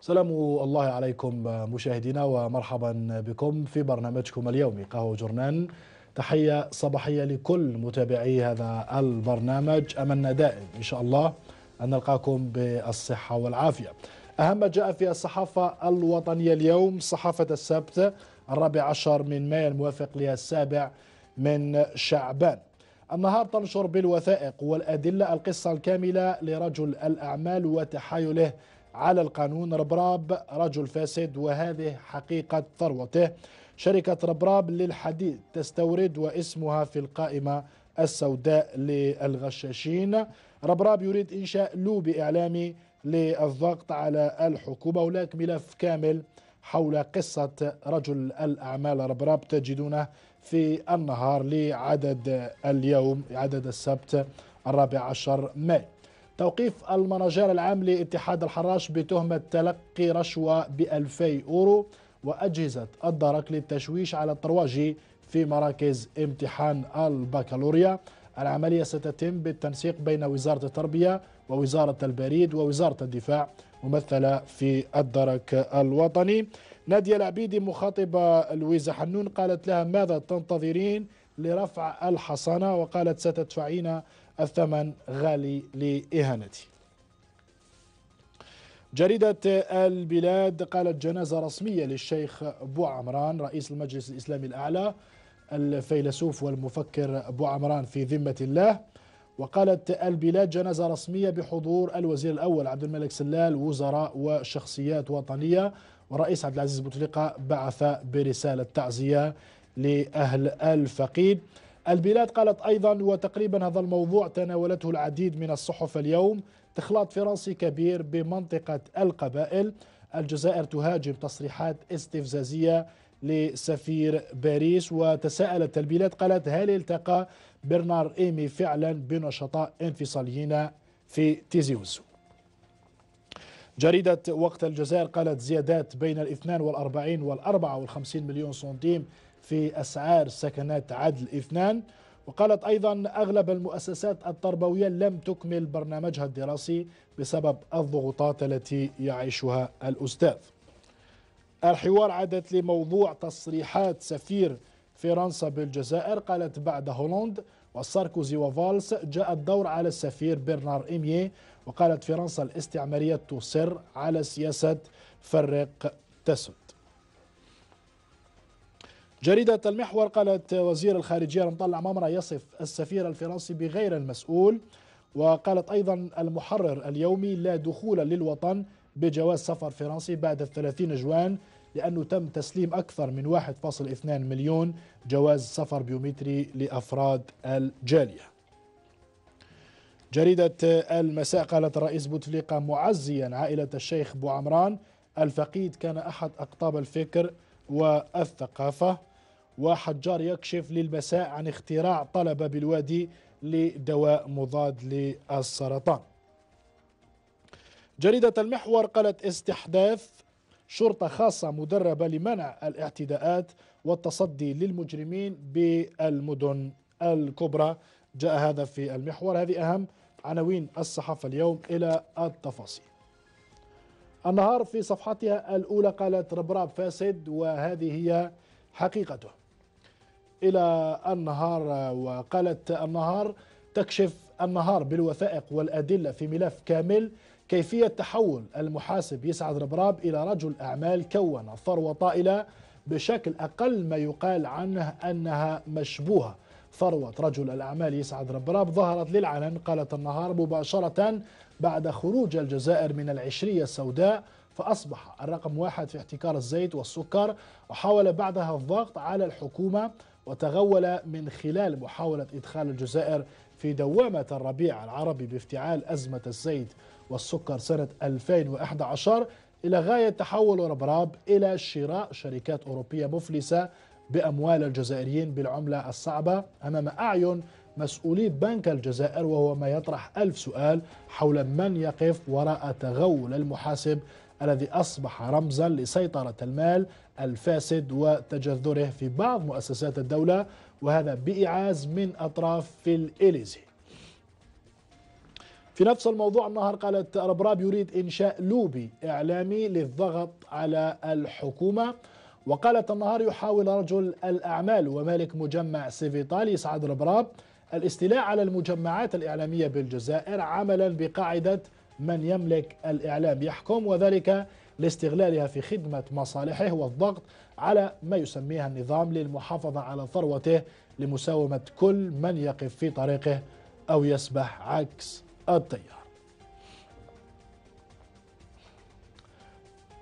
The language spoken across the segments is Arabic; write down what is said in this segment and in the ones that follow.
سلام الله عليكم مشاهدينا ومرحبا بكم في برنامجكم اليومي قهوة جرنان تحية صباحية لكل متابعي هذا البرنامج أمنا دائم إن شاء الله أن نلقاكم بالصحة والعافية أهم ما جاء في الصحافة الوطنية اليوم صحافة السبت الرابع عشر من مايو الموافق للسابع من شعبان النهار تنشر بالوثائق والأدلة القصة الكاملة لرجل الأعمال وتحايله على القانون ربراب رجل فاسد وهذه حقيقة ثروته شركة ربراب للحديد تستورد واسمها في القائمة السوداء للغشاشين ربراب يريد إنشاء لوبي إعلامي للضغط على الحكومة هناك ملف كامل حول قصة رجل الأعمال ربراب تجدونه في النهار لعدد اليوم عدد السبت الرابع عشر مايو توقيف المناجير العام لاتحاد الحراش بتهمة تلقي رشوة ب 2000 أورو وأجهزة الدرك للتشويش على الترواجي في مراكز امتحان البكالوريا العملية ستتم بالتنسيق بين وزارة التربية ووزارة البريد ووزارة الدفاع ممثلة في الدرك الوطني نادية العبيدي مخاطبة لويزا حنون قالت لها ماذا تنتظرين لرفع الحصانة وقالت ستدفعين الثمن غالي لإهانته جريدة البلاد قالت جنازة رسمية للشيخ بو عمران رئيس المجلس الإسلامي الأعلى الفيلسوف والمفكر بو عمران في ذمة الله وقالت البلاد جنازة رسمية بحضور الوزير الأول عبد الملك سلال وزراء وشخصيات وطنية والرئيس عبد العزيز بوتفليقة بعث برسالة تعزية لأهل الفقيد البلاد قالت أيضا وتقريبا هذا الموضوع تناولته العديد من الصحف اليوم تخلاط فرنسي كبير بمنطقة القبائل الجزائر تهاجم تصريحات استفزازية لسفير باريس وتساءلت البلاد قالت هل التقى برنار إيمي فعلا بنشطاء انفصاليين في تيزيوز جريدة وقت الجزائر قالت زيادات بين الاثنان والأربعين والأربعة والخمسين مليون سنتيم في أسعار سكنات عدل اثنان وقالت أيضا أغلب المؤسسات التربوية لم تكمل برنامجها الدراسي بسبب الضغوطات التي يعيشها الأستاذ الحوار عادت لموضوع تصريحات سفير فرنسا بالجزائر قالت بعد هولند وساركوزي وفالس جاء الدور على السفير برنار إيميه وقالت فرنسا الاستعمارية تصر على سياسة فرق تسد جريدة المحور قالت وزير الخارجية مطلع ممرة يصف السفير الفرنسي بغير المسؤول وقالت أيضا المحرر اليومي لا دخول للوطن بجواز سفر فرنسي بعد الثلاثين جوان لأنه تم تسليم أكثر من 1.2 مليون جواز سفر بيومتري لأفراد الجالية جريدة المساء قالت الرئيس بوتفليقة معزيا عائلة الشيخ بو عمران الفقيد كان أحد أقطاب الفكر والثقافة وحجار يكشف للمساء عن اختراع طلبة بالوادي لدواء مضاد للسرطان جريدة المحور قالت استحداث شرطة خاصة مدربة لمنع الاعتداءات والتصدي للمجرمين بالمدن الكبرى جاء هذا في المحور هذه أهم عناوين الصحافة اليوم إلى التفاصيل النهار في صفحتها الأولى قالت ربراب فاسد وهذه هي حقيقته إلى النهار وقالت النهار تكشف النهار بالوثائق والأدلة في ملف كامل كيفية تحول المحاسب يسعد ربراب إلى رجل أعمال كون ثروة طائلة بشكل أقل ما يقال عنه أنها مشبوهة ثروة رجل الأعمال يسعد ربراب ظهرت للعلن قالت النهار مباشرة بعد خروج الجزائر من العشرية السوداء فأصبح الرقم واحد في احتكار الزيت والسكر وحاول بعدها الضغط على الحكومة وتغول من خلال محاولة إدخال الجزائر في دوامة الربيع العربي بافتعال أزمة الزيت والسكر سنة 2011 إلى غاية تحول ربراب إلى شراء شركات أوروبية مفلسة بأموال الجزائريين بالعملة الصعبة أمام أعين مسؤولي بنك الجزائر وهو ما يطرح ألف سؤال حول من يقف وراء تغول المحاسب الذي أصبح رمزا لسيطرة المال الفاسد وتجذره في بعض مؤسسات الدولة وهذا بإعاز من أطراف في الإليزي في نفس الموضوع النهار قالت ربراب يريد إنشاء لوبي إعلامي للضغط على الحكومة وقالت النهار يحاول رجل الأعمال ومالك مجمع سيفيطالي سعد البراب الاستيلاء على المجمعات الإعلامية بالجزائر عملا بقاعدة من يملك الإعلام يحكم وذلك لاستغلالها في خدمة مصالحه والضغط على ما يسميها النظام للمحافظة على ثروته لمساومة كل من يقف في طريقه أو يسبح عكس التيار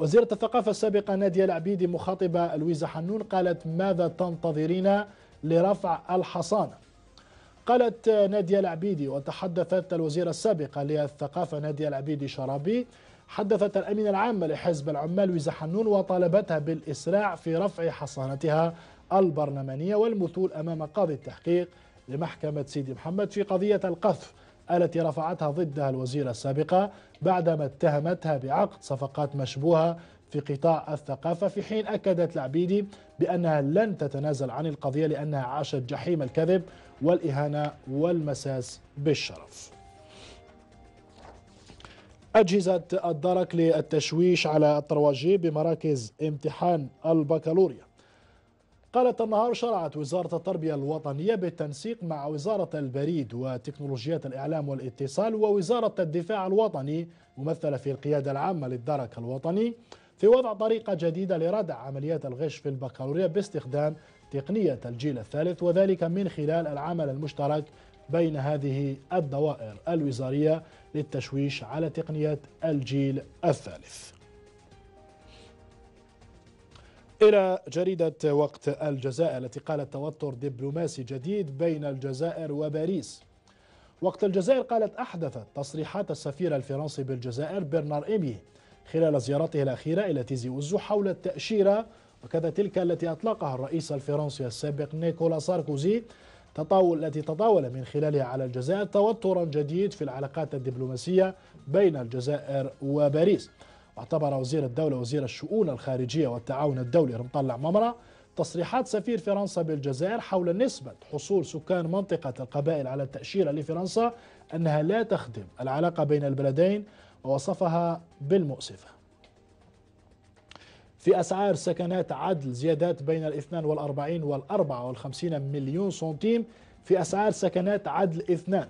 وزيرة الثقافة السابقة نادية العبيدي مخاطبة لويزا حنون قالت ماذا تنتظرين لرفع الحصانة قالت نادية العبيدي وتحدثت الوزيرة السابقة للثقافة نادية العبيدي شرابي حدثت الأمينة العامة لحزب العمال لويزا حنون وطالبتها بالإسراع في رفع حصانتها البرلمانية والمثول أمام قاضي التحقيق لمحكمة سيدي محمد في قضية القذف التي رفعتها ضدها الوزيرة السابقة بعدما اتهمتها بعقد صفقات مشبوهة في قطاع الثقافة في حين أكدت العبيدي بأنها لن تتنازل عن القضية لأنها عاشت جحيم الكذب والإهانة والمساس بالشرف أجهزة الدرك للتشويش على الطرواجي بمراكز امتحان البكالوريا قالت النهار شرعت وزارة التربية الوطنية بالتنسيق مع وزارة البريد وتكنولوجيات الإعلام والاتصال ووزارة الدفاع الوطني ممثلة في القيادة العامة للدرك الوطني في وضع طريقة جديدة لردع عمليات الغش في البكالوريا باستخدام تقنية الجيل الثالث وذلك من خلال العمل المشترك بين هذه الدوائر الوزارية للتشويش على تقنية الجيل الثالث إلى جريدة وقت الجزائر التي قالت توتر دبلوماسي جديد بين الجزائر وباريس وقت الجزائر قالت أحدثت تصريحات السفير الفرنسي بالجزائر برنار إيمي خلال زيارته الأخيرة إلى تيزي أوزو حول التأشيرة وكذا تلك التي أطلقها الرئيس الفرنسي السابق نيكولا ساركوزي تطاول التي تطاول من خلالها على الجزائر توترا جديد في العلاقات الدبلوماسية بين الجزائر وباريس اعتبر وزير الدولة وزير الشؤون الخارجية والتعاون الدولي رمطلع ممرة تصريحات سفير فرنسا بالجزائر حول نسبة حصول سكان منطقة القبائل على التأشيرة لفرنسا أنها لا تخدم العلاقة بين البلدين ووصفها بالمؤسفة في أسعار سكنات عدل زيادات بين ال 42 وال 54 مليون سنتيم في أسعار سكنات عدل اثنان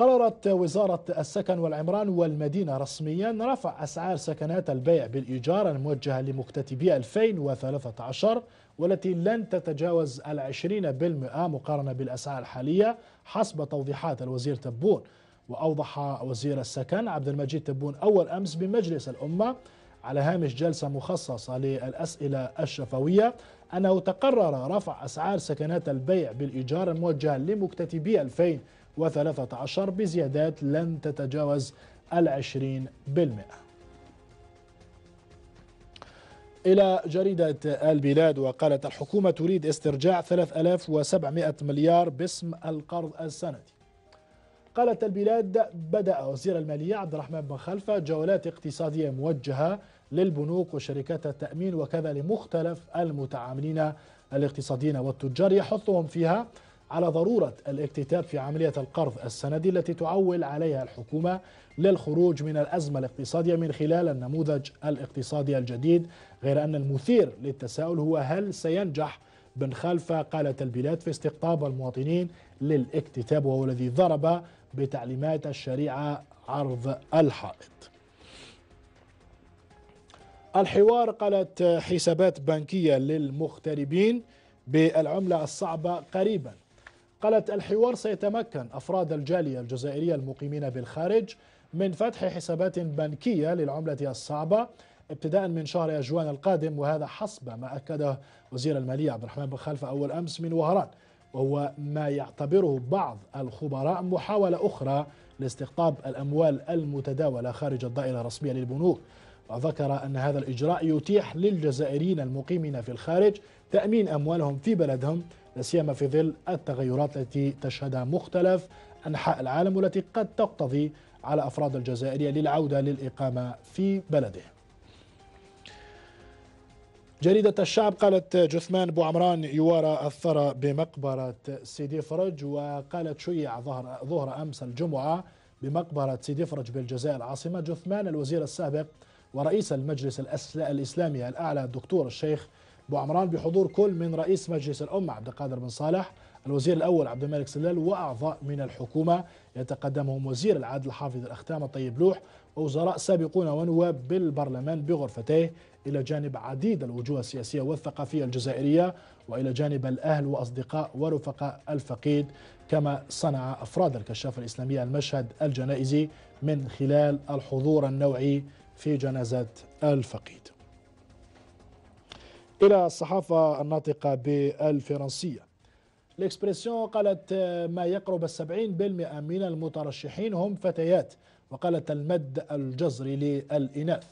قررت وزارة السكن والعمران والمدينة رسميا رفع أسعار سكنات البيع بالإيجار الموجهة لمكتتبي 2013 والتي لن تتجاوز العشرين بالمئة مقارنة بالأسعار الحالية حسب توضيحات الوزير تبون وأوضح وزير السكن عبد المجيد تبون أول أمس بمجلس الأمة على هامش جلسة مخصصة للأسئلة الشفوية أنه تقرر رفع أسعار سكنات البيع بالإيجار الموجهة لمكتتبي 2013 2013 بزيادات لن تتجاوز العشرين بالمئة إلى جريدة البلاد وقالت الحكومة تريد استرجاع 3700 مليار باسم القرض السندي قالت البلاد بدأ وزير المالية عبد الرحمن بن خلفة جولات اقتصادية موجهة للبنوك وشركات التأمين وكذا لمختلف المتعاملين الاقتصاديين والتجار يحثهم فيها على ضرورة الاكتتاب في عملية القرض السندي التي تعول عليها الحكومة للخروج من الأزمة الاقتصادية من خلال النموذج الاقتصادي الجديد غير أن المثير للتساؤل هو هل سينجح بن خلفة قالت البلاد في استقطاب المواطنين للاكتتاب وهو الذي ضرب بتعليمات الشريعة عرض الحائط الحوار قالت حسابات بنكية للمغتربين بالعملة الصعبة قريبا قالت الحوار سيتمكن أفراد الجالية الجزائرية المقيمين بالخارج من فتح حسابات بنكية للعملة الصعبة ابتداء من شهر أجوان القادم وهذا حسب ما أكده وزير المالية عبد الرحمن بن خلف أول أمس من وهران وهو ما يعتبره بعض الخبراء محاولة أخرى لاستقطاب الأموال المتداولة خارج الدائرة الرسمية للبنوك وذكر أن هذا الإجراء يتيح للجزائريين المقيمين في الخارج تأمين أموالهم في بلدهم لا سيما في ظل التغيرات التي تشهدها مختلف أنحاء العالم والتي قد تقتضي على أفراد الجزائرية للعودة للإقامة في بلده جريدة الشعب قالت جثمان بو عمران يوارى الثرى بمقبرة سيدي فرج وقالت شيع ظهر, ظهر أمس الجمعة بمقبرة سيدي فرج بالجزائر العاصمة جثمان الوزير السابق ورئيس المجلس الإسلامي الأعلى الدكتور الشيخ ابو عمران بحضور كل من رئيس مجلس الأمة عبد القادر بن صالح الوزير الأول عبد الملك سلال وأعضاء من الحكومة يتقدمهم وزير العدل الحافظ الأختام الطيب لوح ووزراء سابقون ونواب بالبرلمان بغرفتيه إلى جانب عديد الوجوه السياسية والثقافية الجزائرية وإلى جانب الأهل وأصدقاء ورفقاء الفقيد كما صنع أفراد الكشافة الإسلامية المشهد الجنائزي من خلال الحضور النوعي في جنازة الفقيد إلى الصحافة الناطقة بالفرنسية الإكسبريسيون قالت ما يقرب السبعين بالمئة من المترشحين هم فتيات وقالت المد الجزري للإناث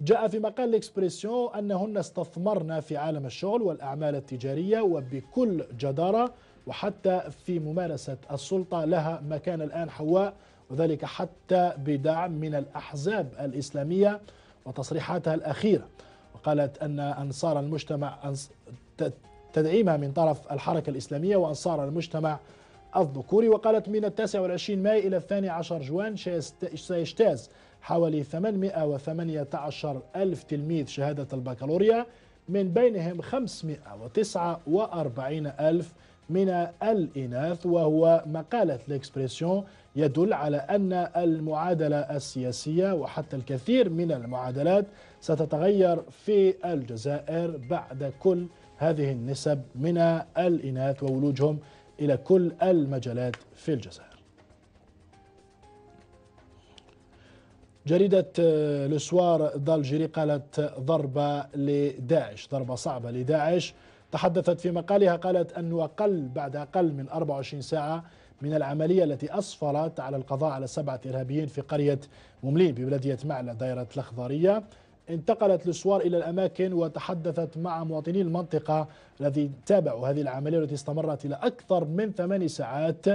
جاء في مقال الإكسبريسيون أنهن استثمرن في عالم الشغل والأعمال التجارية وبكل جدارة وحتى في ممارسة السلطة لها مكان الآن حواء وذلك حتى بدعم من الأحزاب الإسلامية وتصريحاتها الأخيرة وقالت أن أنصار المجتمع تدعيمها من طرف الحركة الإسلامية وأنصار المجتمع الذكوري وقالت من التاسع والعشرين ماي إلى الثاني عشر جوان سيجتاز حوالي 818 ألف تلميذ شهادة البكالوريا من بينهم 549 ألف من الإناث وهو مقالة الإكسبريسيون يدل على أن المعادلة السياسية وحتى الكثير من المعادلات ستتغير في الجزائر بعد كل هذه النسب من الإناث وولوجهم إلى كل المجالات في الجزائر جريدة آه، لسوار دالجيري قالت ضربة لداعش ضربة صعبة لداعش تحدثت في مقالها قالت أنه أقل بعد أقل من 24 ساعة من العملية التي أسفرت على القضاء على سبعة إرهابيين في قرية مملين ببلدية معلى دائرة الأخضرية انتقلت لسوار إلى الأماكن وتحدثت مع مواطني المنطقة الذي تابعوا هذه العملية التي استمرت إلى أكثر من ثماني ساعات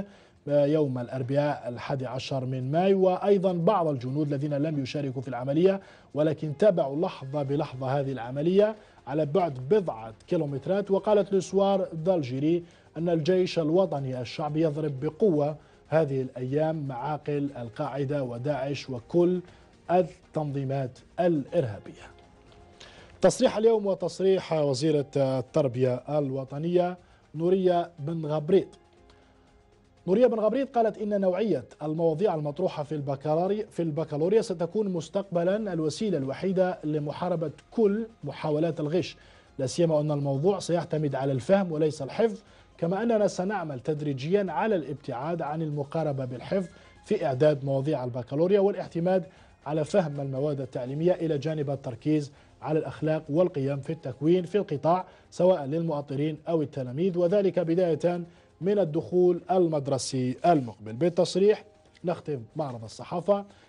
يوم الأربعاء الحادي عشر من ماي وأيضا بعض الجنود الذين لم يشاركوا في العملية ولكن تابعوا لحظة بلحظة هذه العملية على بعد بضعة كيلومترات وقالت لسوار دالجيري أن الجيش الوطني الشعبي يضرب بقوة هذه الأيام معاقل القاعدة وداعش وكل التنظيمات الإرهابية تصريح اليوم وتصريح وزيرة التربية الوطنية نورية بن غبريت نوريا بن غبريد قالت إن نوعية المواضيع المطروحة في البكالوريا في البكالوريا ستكون مستقبلا الوسيلة الوحيدة لمحاربة كل محاولات الغش لا سيما أن الموضوع سيعتمد على الفهم وليس الحفظ كما أننا سنعمل تدريجيا على الابتعاد عن المقاربة بالحفظ في إعداد مواضيع البكالوريا والاعتماد على فهم المواد التعليمية إلى جانب التركيز على الأخلاق والقيم في التكوين في القطاع سواء للمؤطرين أو التلاميذ وذلك بداية من الدخول المدرسي المقبل بالتصريح نختم معرض الصحافة